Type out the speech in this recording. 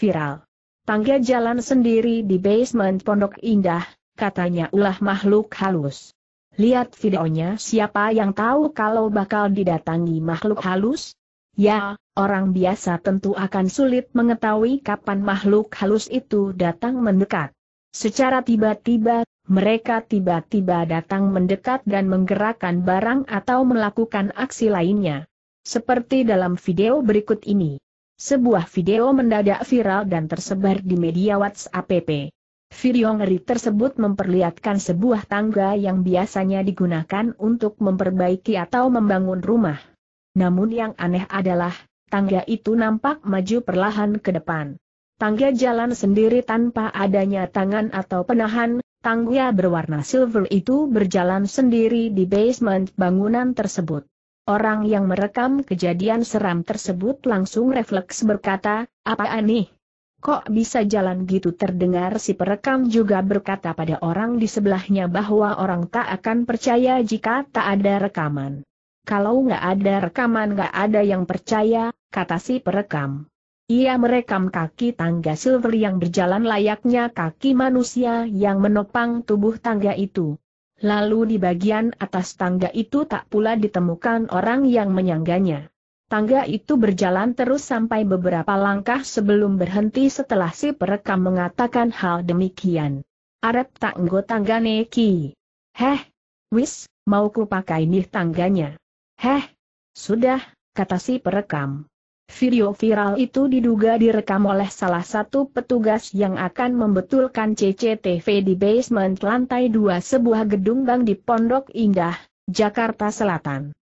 viral. Tangga jalan sendiri di basement Pondok Indah, katanya ulah makhluk halus. Lihat videonya siapa yang tahu kalau bakal didatangi makhluk halus? Ya, orang biasa tentu akan sulit mengetahui kapan makhluk halus itu datang mendekat. Secara tiba-tiba, mereka tiba-tiba datang mendekat dan menggerakkan barang atau melakukan aksi lainnya. Seperti dalam video berikut ini. Sebuah video mendadak viral dan tersebar di media WhatsApp. Video ngeri tersebut memperlihatkan sebuah tangga yang biasanya digunakan untuk memperbaiki atau membangun rumah. Namun yang aneh adalah, tangga itu nampak maju perlahan ke depan. Tangga jalan sendiri tanpa adanya tangan atau penahan, tangga berwarna silver itu berjalan sendiri di basement bangunan tersebut. Orang yang merekam kejadian seram tersebut langsung refleks berkata, apa aneh? Kok bisa jalan gitu terdengar si perekam juga berkata pada orang di sebelahnya bahwa orang tak akan percaya jika tak ada rekaman. Kalau nggak ada rekaman nggak ada yang percaya, kata si perekam. Ia merekam kaki tangga silver yang berjalan layaknya kaki manusia yang menopang tubuh tangga itu. Lalu di bagian atas tangga itu tak pula ditemukan orang yang menyangganya. Tangga itu berjalan terus sampai beberapa langkah sebelum berhenti setelah si perekam mengatakan hal demikian. Arep tak nggo tangga neki. Heh, wis, mau ku pakai nih tangganya. Heh, sudah, kata si perekam. Video viral itu diduga direkam oleh salah satu petugas yang akan membetulkan CCTV di basement lantai dua sebuah gedung bank di Pondok Indah, Jakarta Selatan.